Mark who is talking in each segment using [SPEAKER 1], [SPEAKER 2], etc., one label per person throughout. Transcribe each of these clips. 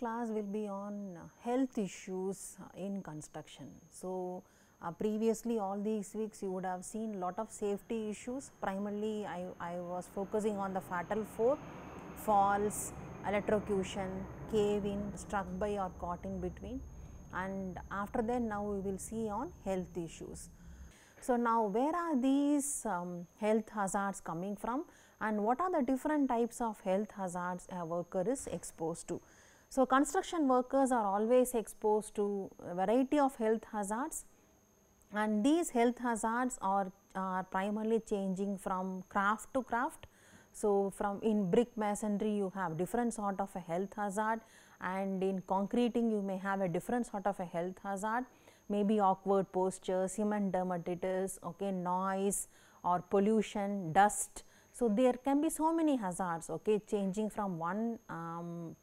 [SPEAKER 1] class will be on health issues uh, in construction. So, uh, previously all these weeks you would have seen lot of safety issues primarily I, I was focusing on the fatal four falls, electrocution, cave in, struck by or caught in between and after that now we will see on health issues. So, now where are these um, health hazards coming from and what are the different types of health hazards a worker is exposed to. So, construction workers are always exposed to a variety of health hazards and these health hazards are, are primarily changing from craft to craft. So, from in brick masonry you have different sort of a health hazard and in concreting you may have a different sort of a health hazard maybe awkward posture, cement dermatitis, okay, noise or pollution, dust. So, there can be so many hazards okay, changing from one um,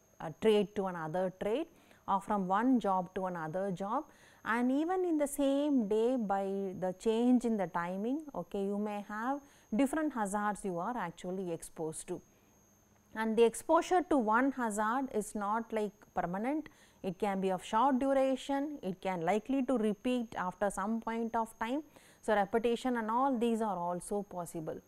[SPEAKER 1] trade to another trade or from one job to another job and even in the same day by the change in the timing okay you may have different hazards you are actually exposed to and the exposure to one hazard is not like permanent it can be of short duration it can likely to repeat after some point of time so repetition and all these are also possible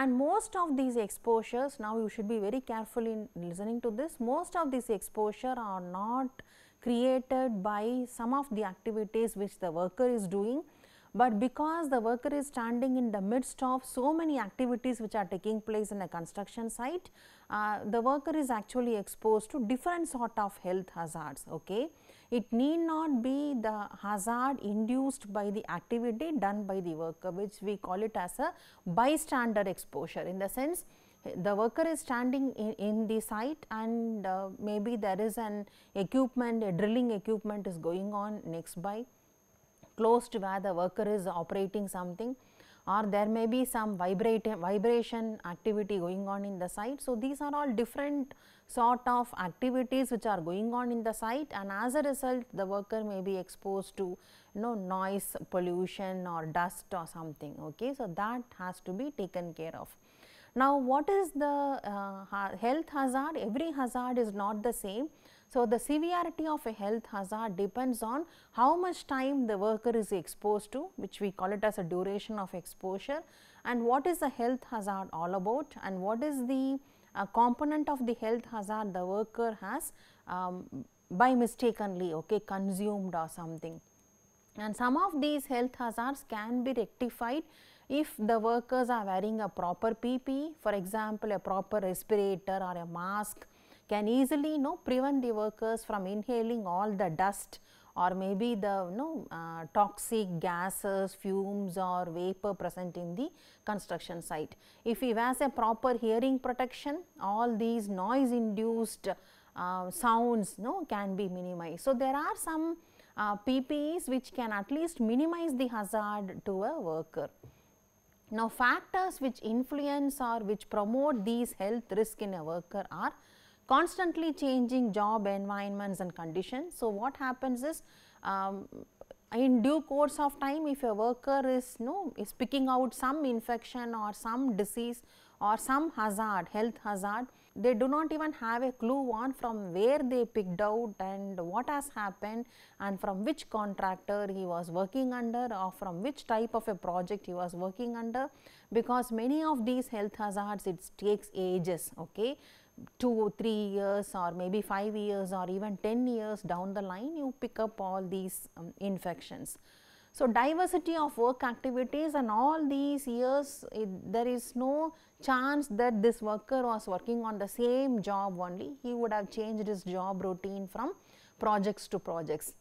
[SPEAKER 1] and most of these exposures now you should be very careful in listening to this most of these exposure are not created by some of the activities which the worker is doing but because the worker is standing in the midst of so many activities which are taking place in a construction site, uh, the worker is actually exposed to different sort of health hazards. Okay. It need not be the hazard induced by the activity done by the worker which we call it as a bystander exposure in the sense the worker is standing in, in the site and uh, maybe there is an equipment, a drilling equipment is going on next by close to where the worker is operating something or there may be some vibration activity going on in the site. So, these are all different sort of activities which are going on in the site and as a result the worker may be exposed to you know noise pollution or dust or something. Okay. So, that has to be taken care of. Now, what is the uh, health hazard? Every hazard is not the same. So, the severity of a health hazard depends on how much time the worker is exposed to which we call it as a duration of exposure and what is the health hazard all about and what is the uh, component of the health hazard the worker has um, by mistakenly okay, consumed or something. And some of these health hazards can be rectified if the workers are wearing a proper PPE, for example, a proper respirator or a mask can easily you know, prevent the workers from inhaling all the dust or maybe the you know, uh, toxic gases, fumes or vapor present in the construction site. If we has a proper hearing protection, all these noise induced uh, sounds you know, can be minimized. So, there are some uh, PPEs which can at least minimize the hazard to a worker. Now, factors which influence or which promote these health risk in a worker are constantly changing job environments and conditions. So, what happens is um, in due course of time if a worker is you know, is picking out some infection or some disease or some hazard health hazard they do not even have a clue on from where they picked out and what has happened and from which contractor he was working under or from which type of a project he was working under because many of these health hazards it takes ages okay 2 or 3 years or maybe 5 years or even 10 years down the line you pick up all these um, infections. So, diversity of work activities and all these years it, there is no chance that this worker was working on the same job only he would have changed his job routine from projects to projects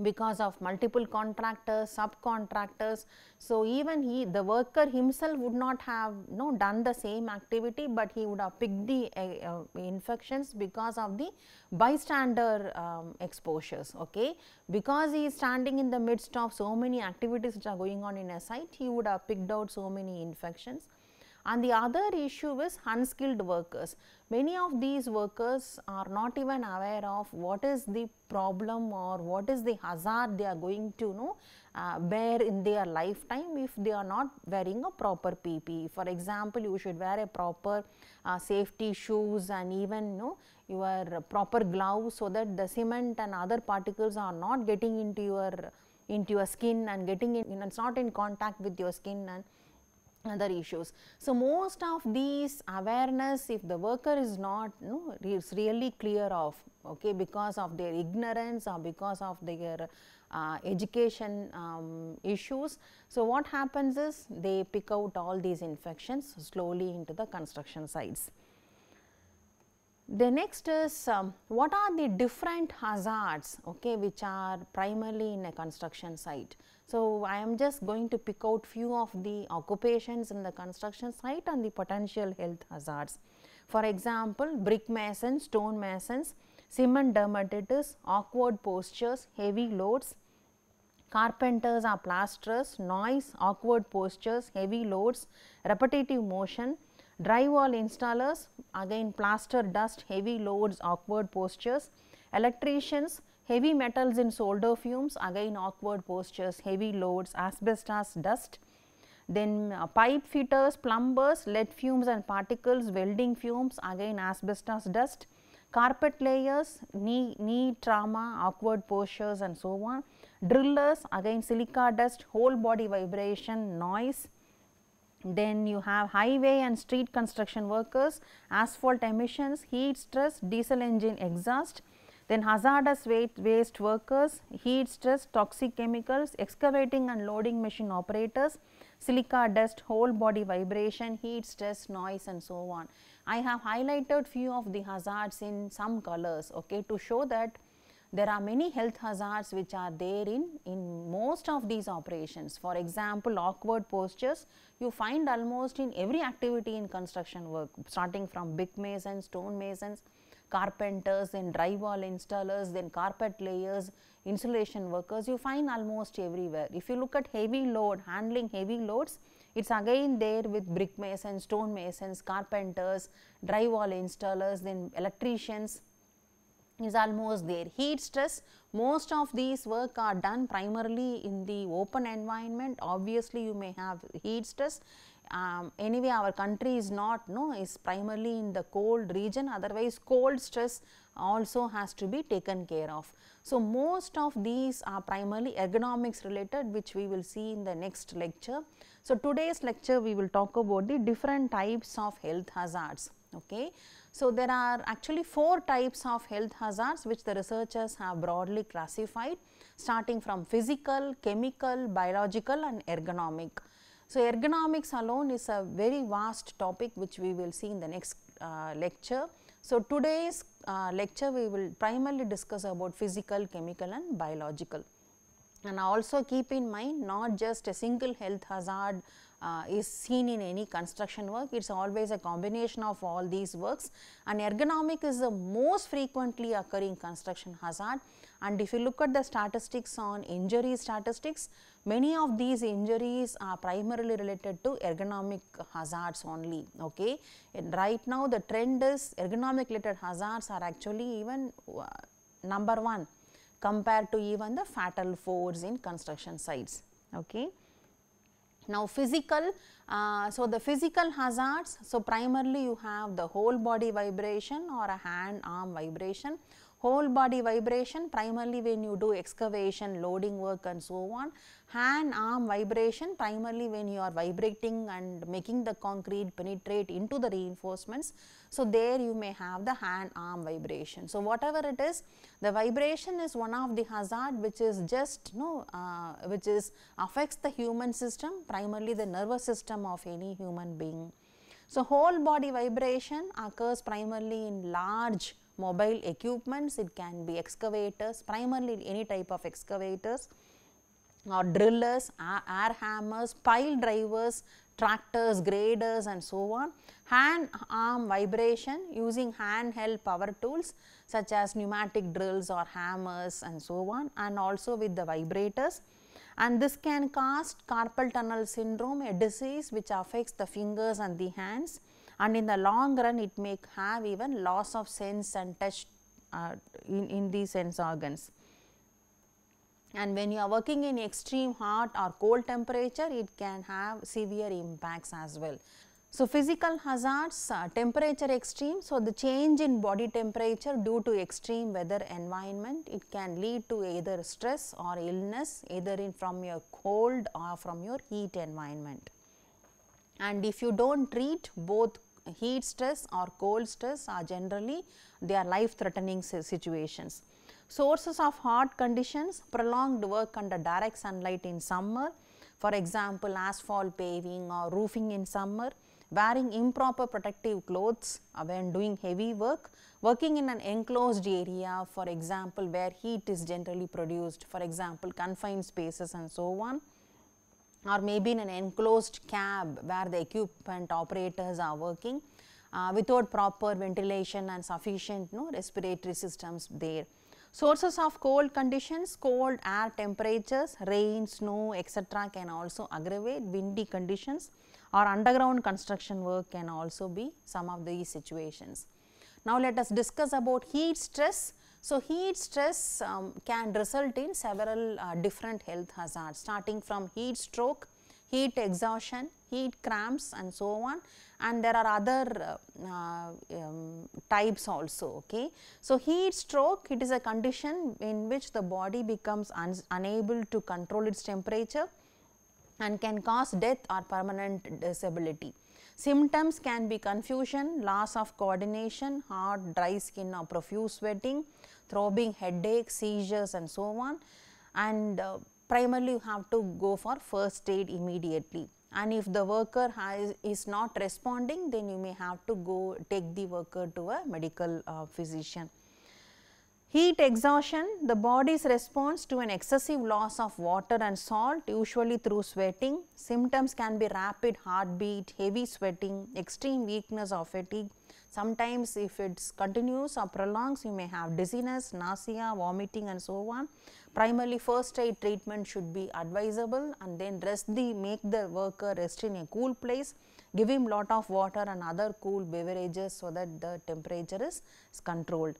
[SPEAKER 1] because of multiple contractors, subcontractors. So, even he the worker himself would not have you know, done the same activity, but he would have picked the uh, uh, infections because of the bystander um, exposures. Okay. Because he is standing in the midst of so many activities which are going on in a site, he would have picked out so many infections. And the other issue is unskilled workers Many of these workers are not even aware of what is the problem or what is the hazard they are going to know, uh, bear in their lifetime if they are not wearing a proper PPE. For example, you should wear a proper uh, safety shoes and even you know, your proper gloves so that the cement and other particles are not getting into your into your skin and getting in, you know, it's not in contact with your skin and other issues. So, most of these awareness if the worker is not is really clear of okay, because of their ignorance or because of their uh, education um, issues. So, what happens is they pick out all these infections slowly into the construction sites. The next is um, what are the different hazards okay, which are primarily in a construction site. So, I am just going to pick out few of the occupations in the construction site and the potential health hazards. For example, brick masons, stone masons, cement dermatitis, awkward postures, heavy loads, carpenters are plasterers, noise, awkward postures, heavy loads, repetitive motion, drywall installers, again plaster dust, heavy loads, awkward postures, electricians, heavy metals in solder fumes, again awkward postures, heavy loads, asbestos, dust, then uh, pipe fitters, plumbers, lead fumes and particles, welding fumes, again asbestos dust, carpet layers, knee, knee trauma, awkward postures and so on, drillers, again silica dust, whole body vibration, noise, then you have highway and street construction workers, asphalt emissions, heat stress, diesel engine exhaust, then hazardous waste workers, heat stress, toxic chemicals, excavating and loading machine operators, silica dust, whole body vibration, heat stress, noise and so on. I have highlighted few of the hazards in some colors okay, to show that there are many health hazards which are there in, in most of these operations. For example, awkward postures you find almost in every activity in construction work starting from brick masons, stone masons, carpenters, then drywall installers, then carpet layers, insulation workers, you find almost everywhere. If you look at heavy load, handling heavy loads, it is again there with brick masons, stone masons, carpenters, drywall installers, then electricians is almost there. Heat stress, most of these work are done primarily in the open environment. Obviously, you may have heat stress um, anyway our country is not no is primarily in the cold region otherwise cold stress also has to be taken care of. So, most of these are primarily ergonomics related which we will see in the next lecture. So, today's lecture we will talk about the different types of health hazards. Okay. So, there are actually four types of health hazards which the researchers have broadly classified starting from physical, chemical, biological and ergonomic. So, ergonomics alone is a very vast topic which we will see in the next uh, lecture. So, today's uh, lecture we will primarily discuss about physical, chemical and biological. And also keep in mind not just a single health hazard uh, is seen in any construction work, it is always a combination of all these works and ergonomic is the most frequently occurring construction hazard and if you look at the statistics on injury statistics, many of these injuries are primarily related to ergonomic hazards only. Okay? And right now the trend is ergonomic related hazards are actually even uh, number 1 compared to even the fatal force in construction sites. Okay? Now, physical, uh, so the physical hazards, so primarily you have the whole body vibration or a hand arm vibration whole body vibration primarily when you do excavation, loading work and so on, hand arm vibration primarily when you are vibrating and making the concrete penetrate into the reinforcements. So, there you may have the hand arm vibration. So, whatever it is the vibration is one of the hazard which is just you know, uh, which is affects the human system primarily the nervous system of any human being. So, whole body vibration occurs primarily in large mobile equipments, it can be excavators, primarily any type of excavators or uh, drillers, air hammers, pile drivers, tractors, graders and so on. Hand arm vibration using handheld power tools such as pneumatic drills or hammers and so on and also with the vibrators and this can cause carpal tunnel syndrome, a disease which affects the fingers and the hands and in the long run it may have even loss of sense and touch uh, in, in these sense organs. And when you are working in extreme hot or cold temperature, it can have severe impacts as well. So, physical hazards, uh, temperature extreme. So, the change in body temperature due to extreme weather environment, it can lead to either stress or illness either in from your cold or from your heat environment. And if you do not treat both heat stress or cold stress are generally they are life threatening situations. Sources of hot conditions, prolonged work under direct sunlight in summer, for example asphalt paving or roofing in summer, wearing improper protective clothes when doing heavy work, working in an enclosed area for example where heat is generally produced for example confined spaces and so on, or maybe in an enclosed cab where the equipment operators are working uh, without proper ventilation and sufficient you know, respiratory systems there. Sources of cold conditions, cold air temperatures, rain, snow etc. can also aggravate windy conditions or underground construction work can also be some of these situations. Now, let us discuss about heat stress so, heat stress um, can result in several uh, different health hazards starting from heat stroke, heat exhaustion, heat cramps and so on and there are other uh, uh, um, types also. Okay. So, heat stroke it is a condition in which the body becomes un unable to control its temperature and can cause death or permanent disability. Symptoms can be confusion, loss of coordination, hot, dry skin or profuse sweating, throbbing headache, seizures and so on and uh, primarily you have to go for first aid immediately and if the worker has, is not responding then you may have to go take the worker to a medical uh, physician. Heat exhaustion, the body's response to an excessive loss of water and salt usually through sweating. Symptoms can be rapid heartbeat, heavy sweating, extreme weakness or fatigue. Sometimes if it continues or prolongs, you may have dizziness, nausea, vomiting and so on. Primarily first aid treatment should be advisable and then rest the, make the worker rest in a cool place, give him lot of water and other cool beverages so that the temperature is controlled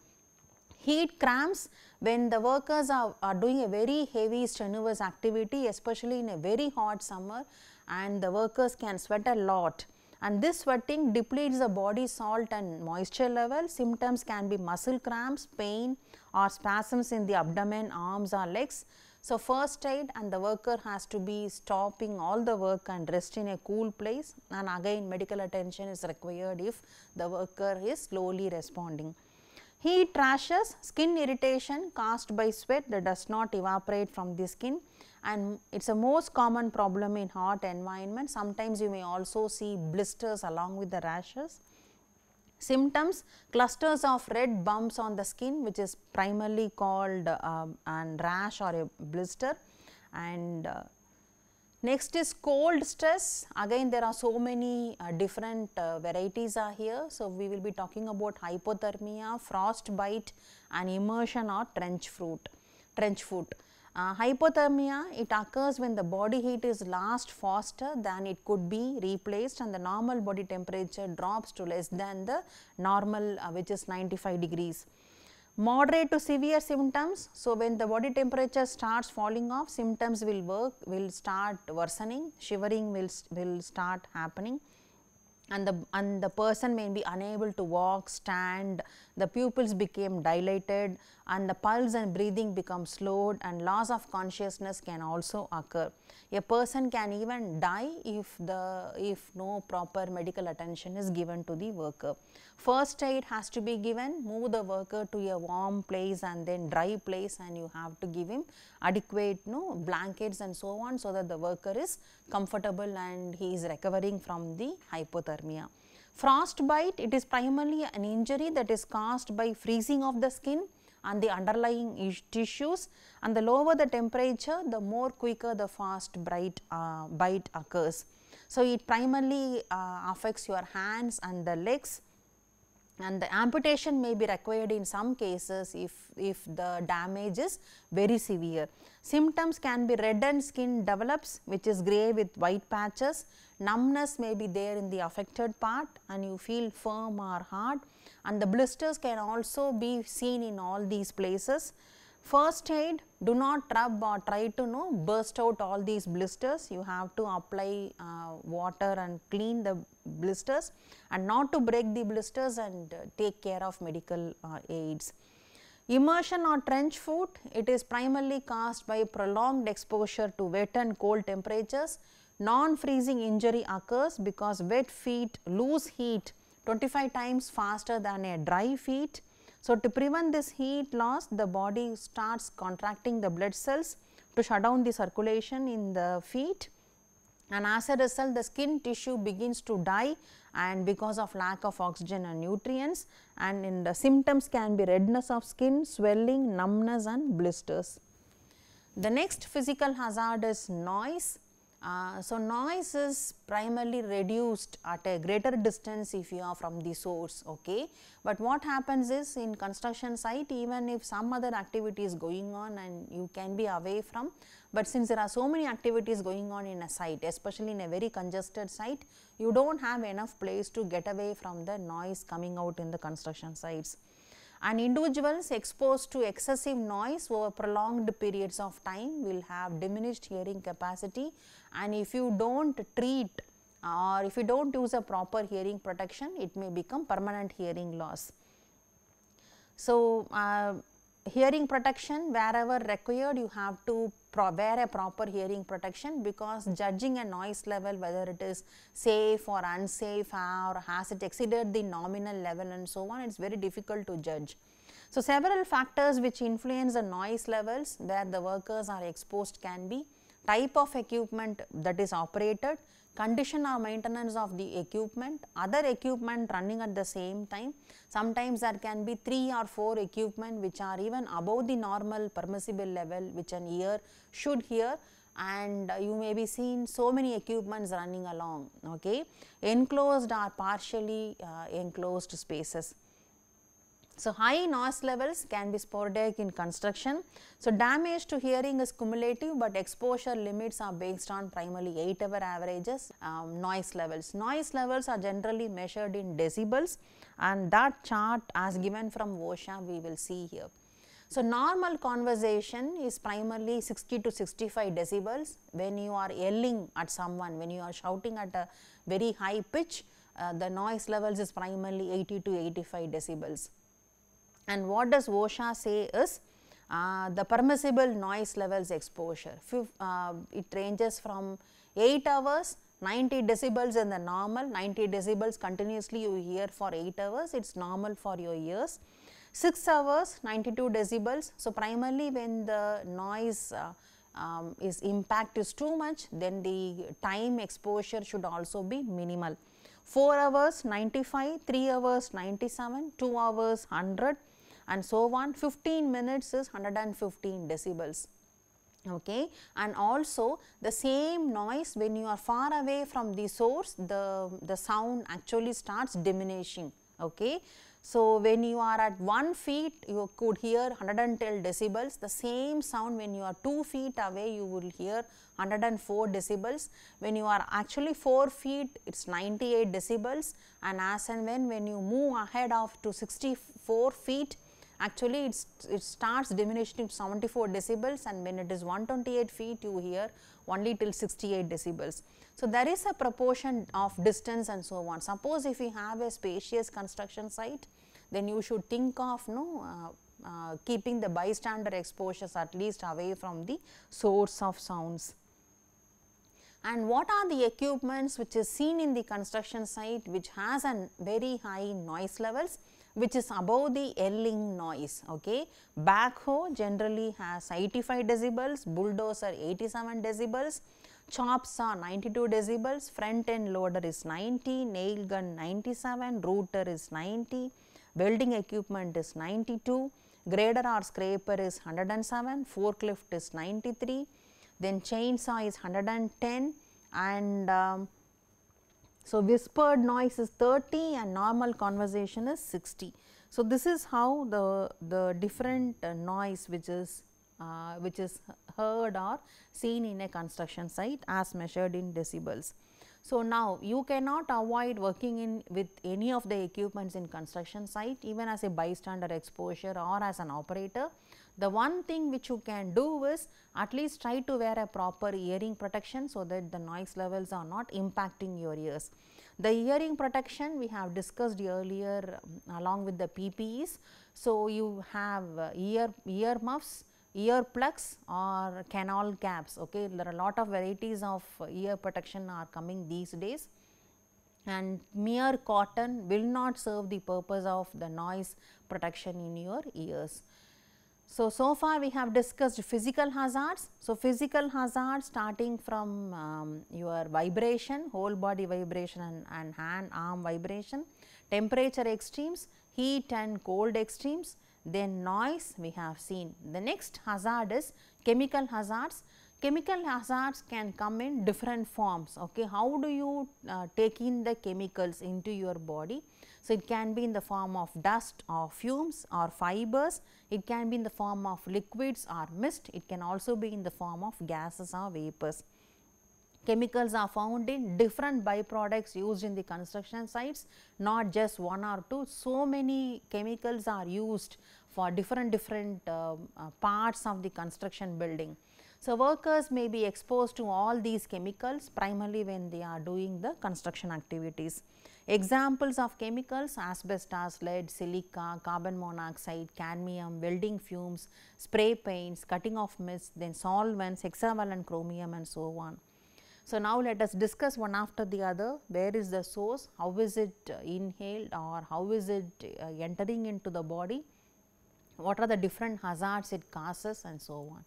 [SPEAKER 1] heat cramps when the workers are, are doing a very heavy strenuous activity especially in a very hot summer and the workers can sweat a lot and this sweating depletes the body salt and moisture level. Symptoms can be muscle cramps, pain or spasms in the abdomen, arms or legs. So, first aid and the worker has to be stopping all the work and rest in a cool place and again medical attention is required if the worker is slowly responding. Heat rashes, skin irritation caused by sweat that does not evaporate from the skin and it is a most common problem in hot environment. Sometimes you may also see blisters along with the rashes. Symptoms clusters of red bumps on the skin which is primarily called uh, an rash or a blister and uh, Next is cold stress. Again, there are so many uh, different uh, varieties are here. So, we will be talking about hypothermia, frostbite and immersion or trench fruit, trench foot. Uh, hypothermia, it occurs when the body heat is last faster than it could be replaced and the normal body temperature drops to less than the normal uh, which is 95 degrees. Moderate to severe symptoms, so when the body temperature starts falling off, symptoms will work, will start worsening, shivering will, will start happening and the, and the person may be unable to walk, stand, the pupils became dilated and the pulse and breathing become slowed and loss of consciousness can also occur. A person can even die if the if no proper medical attention is given to the worker. First aid has to be given, move the worker to a warm place and then dry place and you have to give him adequate no blankets and so on so that the worker is comfortable and he is recovering from the hypothermia. Frostbite, it is primarily an injury that is caused by freezing of the skin and the underlying tissues and the lower the temperature the more quicker the fast bright uh, bite occurs. So, it primarily uh, affects your hands and the legs and the amputation may be required in some cases if, if the damage is very severe. Symptoms can be reddened skin develops which is grey with white patches, numbness may be there in the affected part and you feel firm or hard and the blisters can also be seen in all these places. First aid do not rub or try to know burst out all these blisters you have to apply uh, water and clean the blisters and not to break the blisters and uh, take care of medical uh, aids. Immersion or trench foot it is primarily caused by prolonged exposure to wet and cold temperatures non-freezing injury occurs because wet feet lose heat 25 times faster than a dry feet. So, to prevent this heat loss the body starts contracting the blood cells to shut down the circulation in the feet and as a result the skin tissue begins to die and because of lack of oxygen and nutrients and in the symptoms can be redness of skin, swelling, numbness and blisters. The next physical hazard is noise uh, so, noise is primarily reduced at a greater distance if you are from the source. Okay. But what happens is in construction site even if some other activity is going on and you can be away from, but since there are so many activities going on in a site especially in a very congested site, you do not have enough place to get away from the noise coming out in the construction sites and individuals exposed to excessive noise over prolonged periods of time will have diminished hearing capacity and if you do not treat uh, or if you do not use a proper hearing protection it may become permanent hearing loss. So, uh, hearing protection wherever required you have to wear a proper hearing protection because judging a noise level whether it is safe or unsafe or has it exceeded the nominal level and so on it is very difficult to judge. So, several factors which influence the noise levels where the workers are exposed can be type of equipment that is operated, condition or maintenance of the equipment, other equipment running at the same time. Sometimes there can be 3 or 4 equipment which are even above the normal permissible level which an ear should hear and you may be seen so many equipments running along okay enclosed or partially uh, enclosed spaces so, high noise levels can be sporadic in construction. So, damage to hearing is cumulative, but exposure limits are based on primarily 8 hour averages um, noise levels. Noise levels are generally measured in decibels and that chart as given from OSHA we will see here. So, normal conversation is primarily 60 to 65 decibels when you are yelling at someone, when you are shouting at a very high pitch, uh, the noise levels is primarily 80 to 85 decibels. And what does OSHA say is uh, the permissible noise levels exposure. uh, it ranges from 8 hours, 90 decibels in the normal, 90 decibels continuously you hear for 8 hours, it is normal for your ears. 6 hours, 92 decibels. So, primarily when the noise uh, um, is impact is too much, then the time exposure should also be minimal. 4 hours 95, 3 hours 97, 2 hours 100, and so on 15 minutes is 115 decibels okay and also the same noise when you are far away from the source the the sound actually starts diminishing okay so when you are at 1 feet you could hear 110 decibels the same sound when you are 2 feet away you will hear 104 decibels when you are actually 4 feet it's 98 decibels and as and when when you move ahead of to 64 feet Actually, it starts diminishing to 74 decibels and when it is 128 feet you hear only till 68 decibels. So, there is a proportion of distance and so on. Suppose if we have a spacious construction site, then you should think of no uh, uh, keeping the bystander exposures at least away from the source of sounds and what are the equipments which is seen in the construction site which has a very high noise levels which is above the yelling noise. Okay. Backhoe generally has 85 decibels, bulldozer 87 decibels, chop saw 92 decibels, front end loader is 90, nail gun 97, router is 90, welding equipment is 92, grader or scraper is 107, forklift is 93, then chainsaw is 110 and um, so, whispered noise is 30 and normal conversation is 60. So, this is how the, the different uh, noise which is uh, which is heard or seen in a construction site as measured in decibels. So, now you cannot avoid working in with any of the equipments in construction site even as a bystander exposure or as an operator the one thing which you can do is at least try to wear a proper earring protection so that the noise levels are not impacting your ears. The earring protection we have discussed earlier um, along with the PPEs. So, you have uh, ear, ear muffs, ear plugs or canal caps. Okay, There are a lot of varieties of uh, ear protection are coming these days and mere cotton will not serve the purpose of the noise protection in your ears. So, so far we have discussed physical hazards. So, physical hazards starting from um, your vibration, whole body vibration and, and hand arm vibration, temperature extremes, heat and cold extremes, then noise we have seen. The next hazard is chemical hazards. Chemical hazards can come in different forms. Okay, How do you uh, take in the chemicals into your body? So, it can be in the form of dust or fumes or fibers, it can be in the form of liquids or mist, it can also be in the form of gases or vapors. Chemicals are found in different byproducts used in the construction sites, not just one or two. So many chemicals are used for different different uh, uh, parts of the construction building. So, workers may be exposed to all these chemicals primarily when they are doing the construction activities. Examples of chemicals asbestos, lead, silica, carbon monoxide, cadmium, welding fumes, spray paints, cutting off mist, then solvents, hexavalent chromium and so on. So, now let us discuss one after the other where is the source, how is it uh, inhaled or how is it uh, entering into the body, what are the different hazards it causes and so on.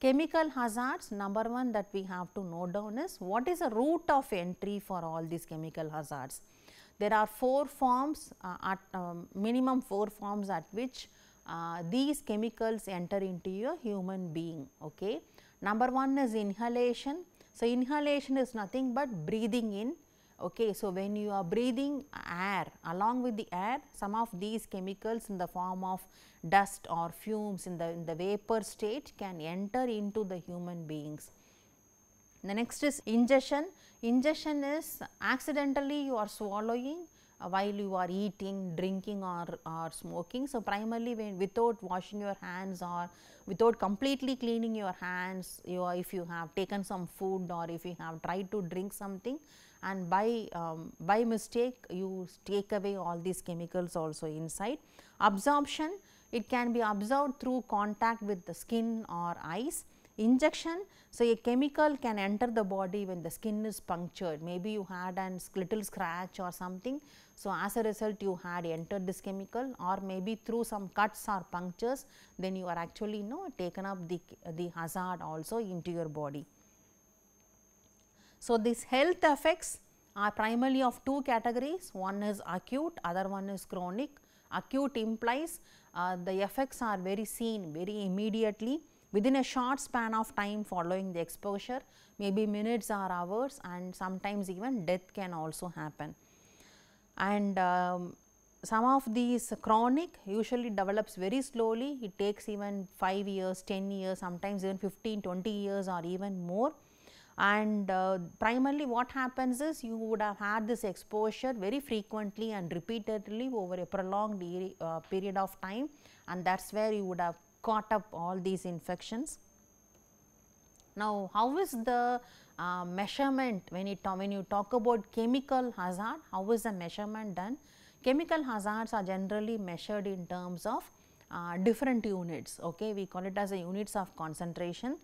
[SPEAKER 1] Chemical hazards number one that we have to note down is what is the route of entry for all these chemical hazards. There are 4 forms uh, at um, minimum 4 forms at which uh, these chemicals enter into your human being. Okay. Number 1 is inhalation. So, inhalation is nothing but breathing in Okay, so, when you are breathing air along with the air some of these chemicals in the form of dust or fumes in the, in the vapor state can enter into the human beings. The next is ingestion. Ingestion is accidentally you are swallowing while you are eating, drinking or, or smoking. So, primarily when without washing your hands or without completely cleaning your hands, you are, if you have taken some food or if you have tried to drink something and by, um, by mistake you take away all these chemicals also inside. Absorption, it can be absorbed through contact with the skin or eyes injection. So, a chemical can enter the body when the skin is punctured maybe you had a little scratch or something. So, as a result you had entered this chemical or maybe through some cuts or punctures then you are actually you know taken up the, the hazard also into your body. So, these health effects are primarily of two categories one is acute other one is chronic. Acute implies uh, the effects are very seen very immediately within a short span of time following the exposure maybe minutes or hours and sometimes even death can also happen. And um, some of these chronic usually develops very slowly it takes even 5 years, 10 years sometimes even 15, 20 years or even more and uh, primarily what happens is you would have had this exposure very frequently and repeatedly over a prolonged uh, period of time and that is where you would have caught up all these infections. Now, how is the uh, measurement when, it, when you talk about chemical hazard, how is the measurement done? Chemical hazards are generally measured in terms of uh, different units, okay. we call it as a units of concentration,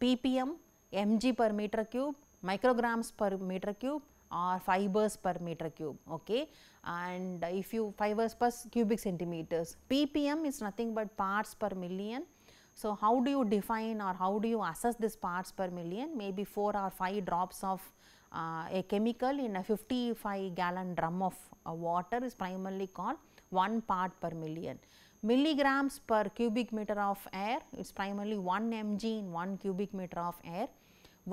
[SPEAKER 1] ppm, mg per meter cube, micrograms per meter cube, or fibers per meter cube okay and if you fibers per cubic centimeters ppm is nothing but parts per million so how do you define or how do you assess this parts per million maybe 4 or 5 drops of uh, a chemical in a 55 gallon drum of uh, water is primarily called 1 part per million milligrams per cubic meter of air is primarily 1 mg in 1 cubic meter of air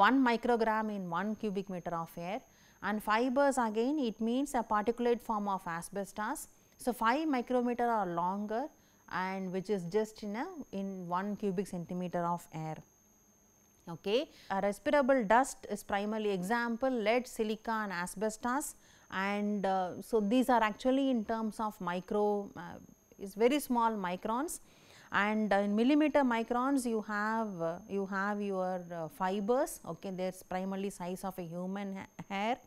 [SPEAKER 1] 1 microgram in 1 cubic meter of air and fibers again it means a particulate form of asbestos. So, 5 micrometer or longer and which is just in a in 1 cubic centimeter of air. Okay. A respirable dust is primarily example lead, silica and asbestos and uh, so these are actually in terms of micro uh, is very small microns and uh, in millimeter microns you have uh, you have your uh, fibers okay there's primarily size of a human ha hair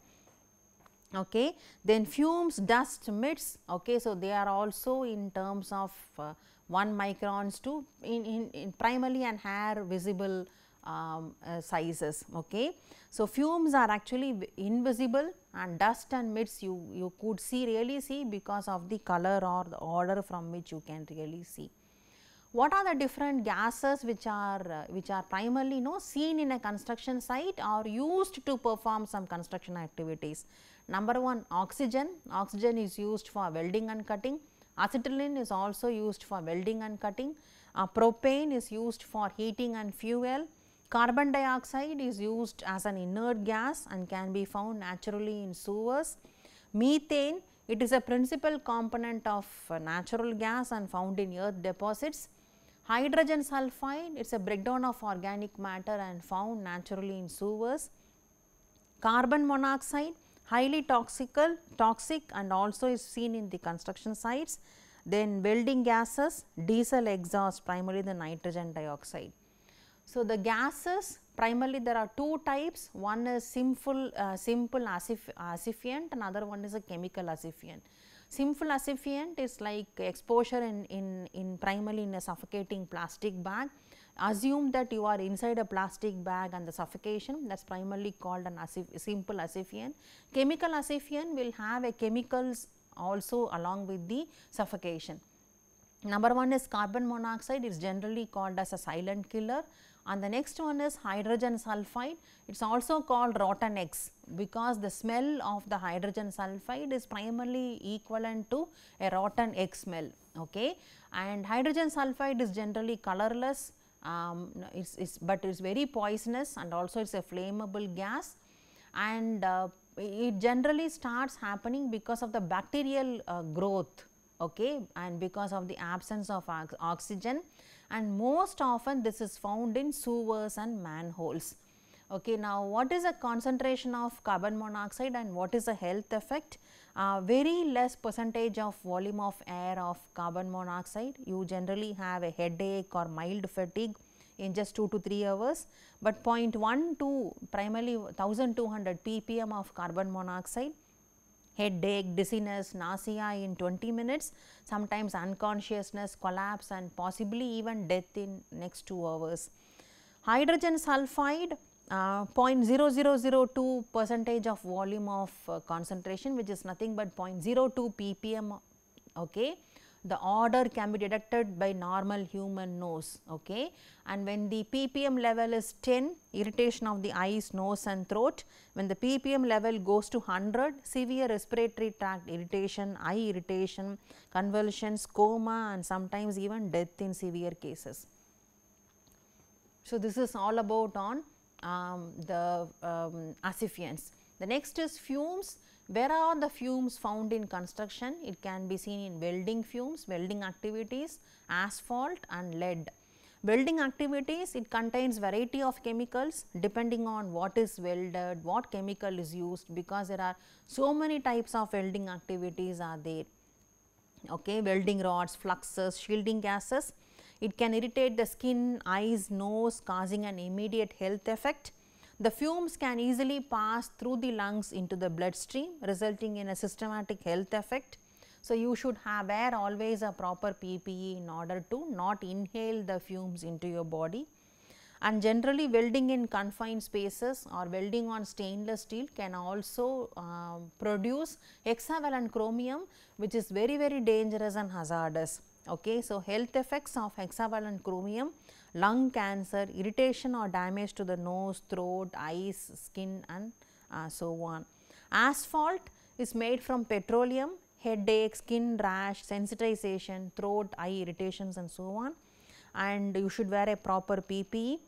[SPEAKER 1] okay then fumes dust mits okay so they are also in terms of uh, 1 microns to in, in, in primarily and higher visible um, uh, sizes okay so fumes are actually invisible and dust and mits you you could see really see because of the color or the order from which you can really see what are the different gases which are uh, which are primarily you know seen in a construction site or used to perform some construction activities Number 1 oxygen, oxygen is used for welding and cutting, acetylene is also used for welding and cutting, uh, propane is used for heating and fuel, carbon dioxide is used as an inert gas and can be found naturally in sewers, methane it is a principal component of uh, natural gas and found in earth deposits. Hydrogen sulfide it is a breakdown of organic matter and found naturally in sewers. Carbon monoxide highly toxical, toxic and also is seen in the construction sites. Then welding gases, diesel exhaust primarily the nitrogen dioxide. So, the gases primarily there are two types one is simple, uh, simple asif asifient another one is a chemical asifient. Simple asifient is like exposure in, in, in primarily in a suffocating plastic bag assume that you are inside a plastic bag and the suffocation that is primarily called an simple asphyxian. Chemical asphyxian will have a chemicals also along with the suffocation. Number one is carbon monoxide it is generally called as a silent killer and the next one is hydrogen sulfide it is also called rotten eggs because the smell of the hydrogen sulfide is primarily equivalent to a rotten egg smell okay and hydrogen sulfide is generally colorless um, it's, it's, but it is very poisonous and also it is a flammable gas and uh, it generally starts happening because of the bacterial uh, growth okay, and because of the absence of ox oxygen and most often this is found in sewers and manholes. Okay, now what is the concentration of carbon monoxide and what is the health effect? Uh, very less percentage of volume of air of carbon monoxide, you generally have a headache or mild fatigue in just 2 to 3 hours, but 0.1 to primarily 1200 ppm of carbon monoxide headache, dizziness, nausea in 20 minutes, sometimes unconsciousness, collapse and possibly even death in next 2 hours. Hydrogen sulfide uh, 0.0002 percentage of volume of uh, concentration which is nothing but 0.02 ppm okay the order can be detected by normal human nose okay and when the ppm level is 10 irritation of the eyes nose and throat when the ppm level goes to 100 severe respiratory tract irritation eye irritation convulsions coma and sometimes even death in severe cases so this is all about on um, the um, The next is fumes. Where are the fumes found in construction? It can be seen in welding fumes, welding activities, asphalt and lead. Welding activities, it contains variety of chemicals depending on what is welded, what chemical is used because there are so many types of welding activities are there. Okay, welding rods, fluxes, shielding gases, it can irritate the skin, eyes, nose causing an immediate health effect. The fumes can easily pass through the lungs into the bloodstream resulting in a systematic health effect. So, you should have wear always a proper PPE in order to not inhale the fumes into your body and generally welding in confined spaces or welding on stainless steel can also uh, produce hexavalent chromium which is very very dangerous and hazardous. Okay. So, health effects of hexavalent chromium, lung cancer, irritation or damage to the nose, throat, eyes, skin and uh, so on. Asphalt is made from petroleum, headache, skin rash, sensitization, throat, eye irritations and so on and you should wear a proper PPE.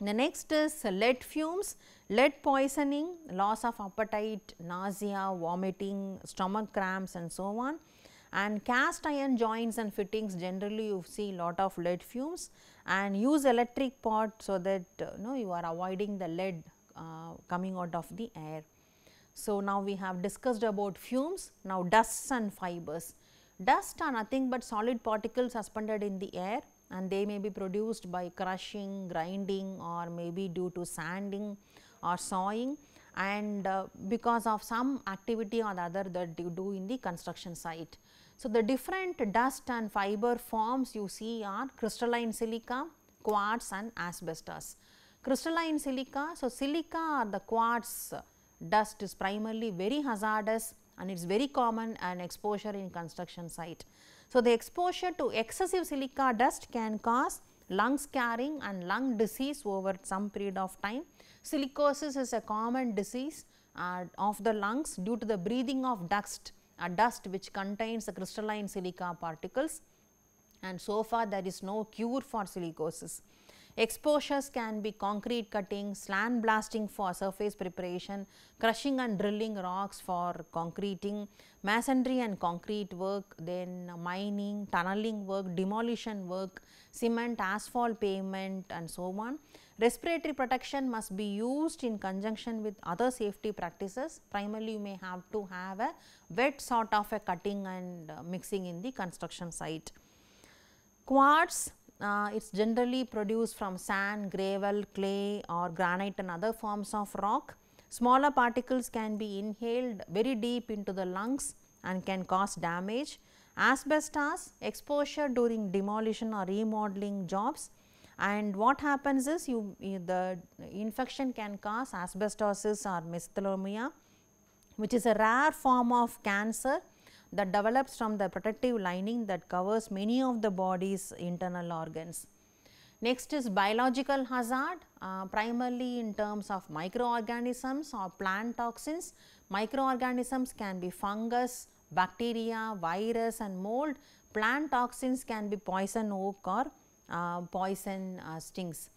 [SPEAKER 1] The next is lead fumes, lead poisoning, loss of appetite, nausea, vomiting, stomach cramps and so on and cast iron joints and fittings generally you see lot of lead fumes and use electric pot so that uh, you know you are avoiding the lead uh, coming out of the air. So, now we have discussed about fumes, now dusts and fibers. Dust are nothing but solid particles suspended in the air and they may be produced by crushing, grinding or maybe due to sanding or sawing and uh, because of some activity or the other that you do in the construction site. So, the different dust and fiber forms you see are crystalline silica, quartz and asbestos. Crystalline silica, so silica or the quartz dust is primarily very hazardous and it is very common and exposure in construction site. So, the exposure to excessive silica dust can cause lung scarring and lung disease over some period of time. Silicosis is a common disease uh, of the lungs due to the breathing of dust, a dust which contains the crystalline silica particles and so far there is no cure for silicosis. Exposures can be concrete cutting, slant blasting for surface preparation, crushing and drilling rocks for concreting, masonry and concrete work, then mining, tunneling work, demolition work, cement, asphalt pavement and so on. Respiratory protection must be used in conjunction with other safety practices. Primarily you may have to have a wet sort of a cutting and uh, mixing in the construction site. Quartz uh, it is generally produced from sand, gravel, clay or granite and other forms of rock. Smaller particles can be inhaled very deep into the lungs and can cause damage. Asbestos exposure during demolition or remodeling jobs and what happens is you, the infection can cause asbestosis or mesothelioma which is a rare form of cancer that develops from the protective lining that covers many of the body's internal organs. Next is biological hazard uh, primarily in terms of microorganisms or plant toxins. Microorganisms can be fungus, bacteria, virus and mold. Plant toxins can be poison oak or uh, poison uh, stings.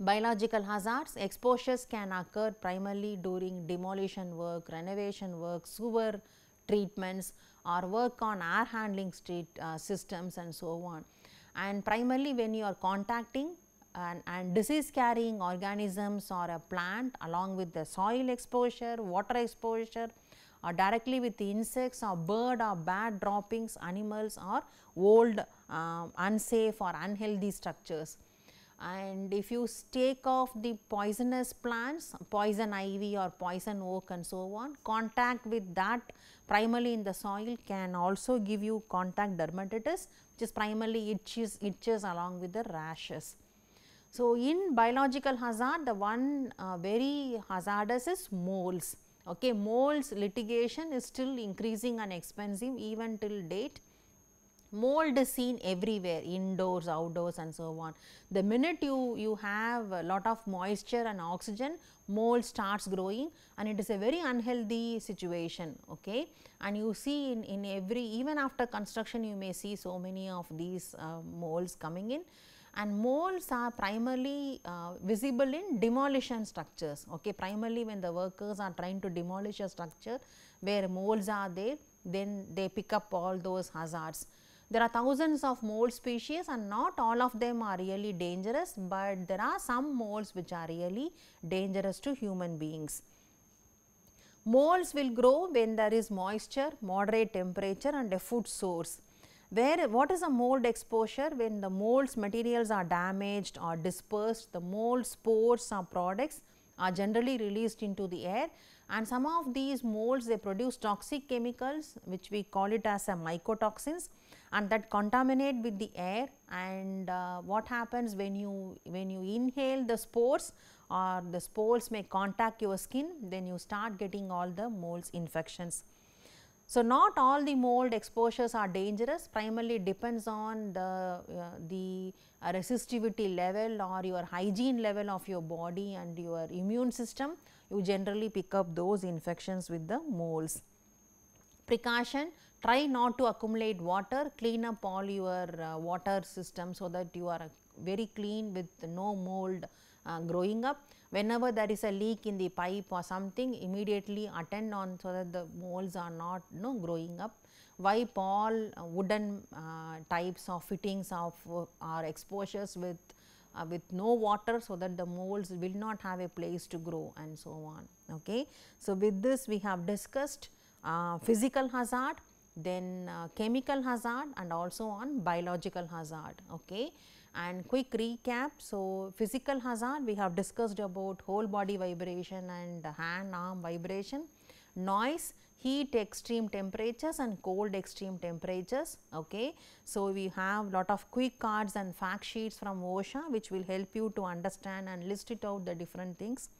[SPEAKER 1] Biological hazards exposures can occur primarily during demolition work, renovation work, sewer treatments or work on air handling street, uh, systems and so on. And primarily when you are contacting and, and, disease carrying organisms or a plant along with the soil exposure, water exposure or directly with insects or bird or bad droppings, animals or old um, unsafe or unhealthy structures and if you take off the poisonous plants, poison ivy or poison oak and so on, contact with that primarily in the soil can also give you contact dermatitis which is primarily itches, itches along with the rashes. So, in biological hazard the one uh, very hazardous is moles. Okay, moles litigation is still increasing and expensive even till date mold is seen everywhere indoors outdoors and so on the minute you you have a lot of moisture and oxygen mold starts growing and it is a very unhealthy situation okay and you see in in every even after construction you may see so many of these uh, molds coming in and molds are primarily uh, visible in demolition structures okay primarily when the workers are trying to demolish a structure where molds are there then they pick up all those hazards there are thousands of mold species and not all of them are really dangerous, but there are some molds which are really dangerous to human beings. Molds will grow when there is moisture, moderate temperature and a food source. Where what is a mold exposure? When the molds materials are damaged or dispersed, the mold spores or products are generally released into the air and some of these molds they produce toxic chemicals which we call it as a mycotoxins and that contaminate with the air and uh, what happens when you when you inhale the spores or the spores may contact your skin then you start getting all the molds infections. So, not all the mold exposures are dangerous primarily depends on the, uh, the resistivity level or your hygiene level of your body and your immune system you generally pick up those infections with the molds. Precaution try not to accumulate water, clean up all your uh, water system so that you are very clean with no mold uh, growing up. Whenever there is a leak in the pipe or something immediately attend on so that the molds are not you know, growing up. Wipe all uh, wooden uh, types of fittings of uh, or exposures with, uh, with no water so that the molds will not have a place to grow and so on. Okay. So, with this we have discussed physical hazard, then uh, chemical hazard and also on biological hazard. Okay. And quick recap, so physical hazard we have discussed about whole body vibration and hand arm vibration, noise, heat extreme temperatures and cold extreme temperatures. Okay. So, we have lot of quick cards and fact sheets from OSHA which will help you to understand and list it out the different things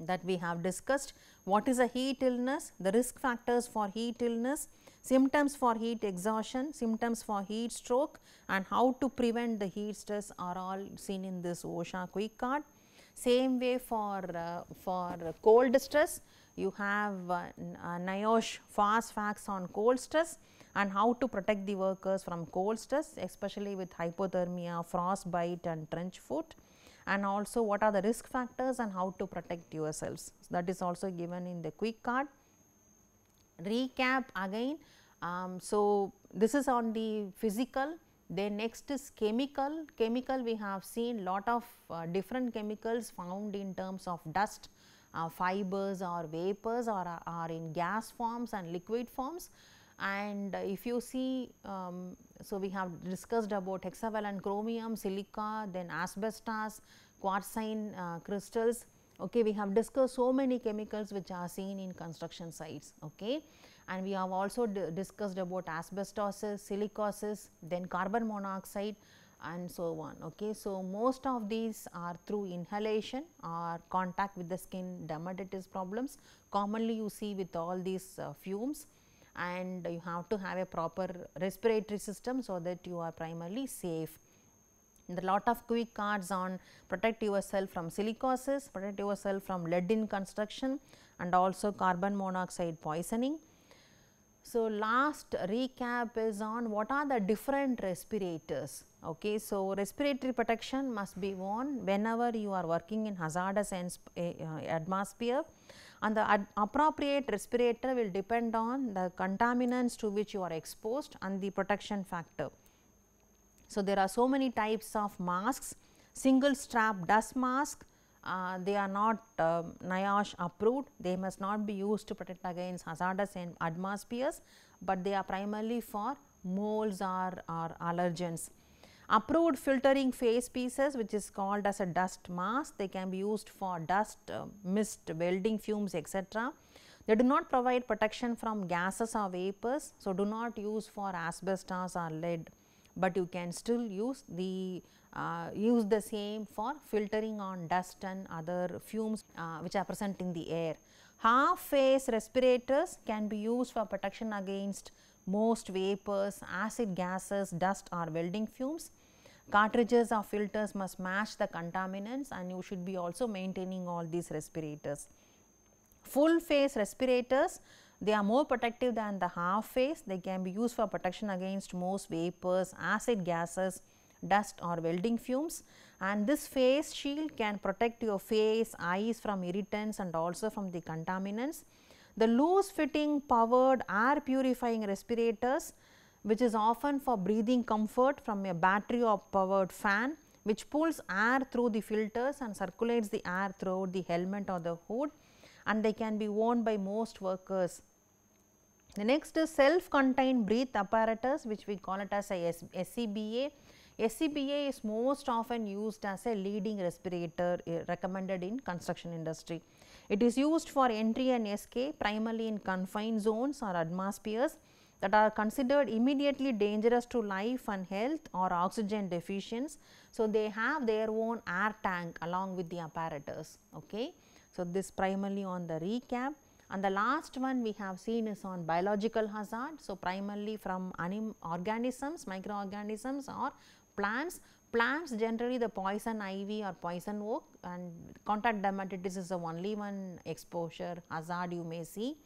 [SPEAKER 1] that we have discussed what is a heat illness, the risk factors for heat illness, symptoms for heat exhaustion, symptoms for heat stroke and how to prevent the heat stress are all seen in this OSHA quick card. Same way for, uh, for cold stress, you have uh, uh, NIOSH fast facts on cold stress and how to protect the workers from cold stress especially with hypothermia, frostbite and trench foot and also what are the risk factors and how to protect yourselves. So, that is also given in the quick card. Recap again, um, so this is on the physical then next is chemical. Chemical we have seen lot of uh, different chemicals found in terms of dust, uh, fibers or vapors or uh, are in gas forms and liquid forms and if you see um, so we have discussed about hexavalent chromium silica then asbestos quartzine uh, crystals okay we have discussed so many chemicals which are seen in construction sites okay and we have also discussed about asbestosis silicosis then carbon monoxide and so on okay so most of these are through inhalation or contact with the skin dermatitis problems commonly you see with all these uh, fumes and you have to have a proper respiratory system so that you are primarily safe. There are lot of quick cards on protect yourself from silicosis, protect yourself from lead in construction and also carbon monoxide poisoning. So, last recap is on what are the different respirators. Okay. So, respiratory protection must be worn whenever you are working in hazardous eh, eh, atmosphere and the appropriate respirator will depend on the contaminants to which you are exposed and the protection factor. So, there are so many types of masks, single strap dust mask, uh, they are not uh, NIOSH approved, they must not be used to protect against hazardous and atmospheres, but they are primarily for molds or, or allergens. Approved filtering face pieces which is called as a dust mask, they can be used for dust, uh, mist, welding fumes etc. They do not provide protection from gases or vapors, so do not use for asbestos or lead, but you can still use the uh, use the same for filtering on dust and other fumes uh, which are present in the air. Half phase respirators can be used for protection against most vapors, acid gases, dust or welding fumes. Cartridges or filters must match the contaminants and you should be also maintaining all these respirators. Full phase respirators, they are more protective than the half phase. They can be used for protection against most vapors, acid gases, dust or welding fumes and this face shield can protect your face, eyes from irritants and also from the contaminants. The loose fitting powered air purifying respirators which is often for breathing comfort from a battery or powered fan which pulls air through the filters and circulates the air throughout the helmet or the hood and they can be worn by most workers. The next is self-contained breath apparatus which we call it as a SCBA SCBA is most often used as a leading respirator eh, recommended in construction industry. It is used for entry and escape primarily in confined zones or atmospheres that are considered immediately dangerous to life and health or oxygen deficiencies. So, they have their own air tank along with the apparatus. Okay. So, this primarily on the recap and the last one we have seen is on biological hazard. So, primarily from organisms, microorganisms or plants. Plants generally the poison ivy or poison oak and contact dermatitis is the only one exposure hazard you may see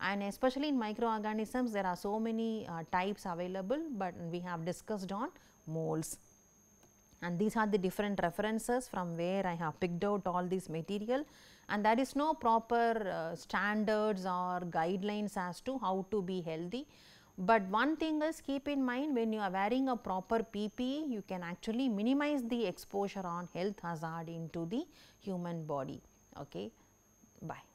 [SPEAKER 1] and especially in microorganisms there are so many uh, types available, but we have discussed on moles. And these are the different references from where I have picked out all this material and there is no proper uh, standards or guidelines as to how to be healthy. But one thing is keep in mind when you are wearing a proper PPE, you can actually minimize the exposure on health hazard into the human body. Okay. Bye.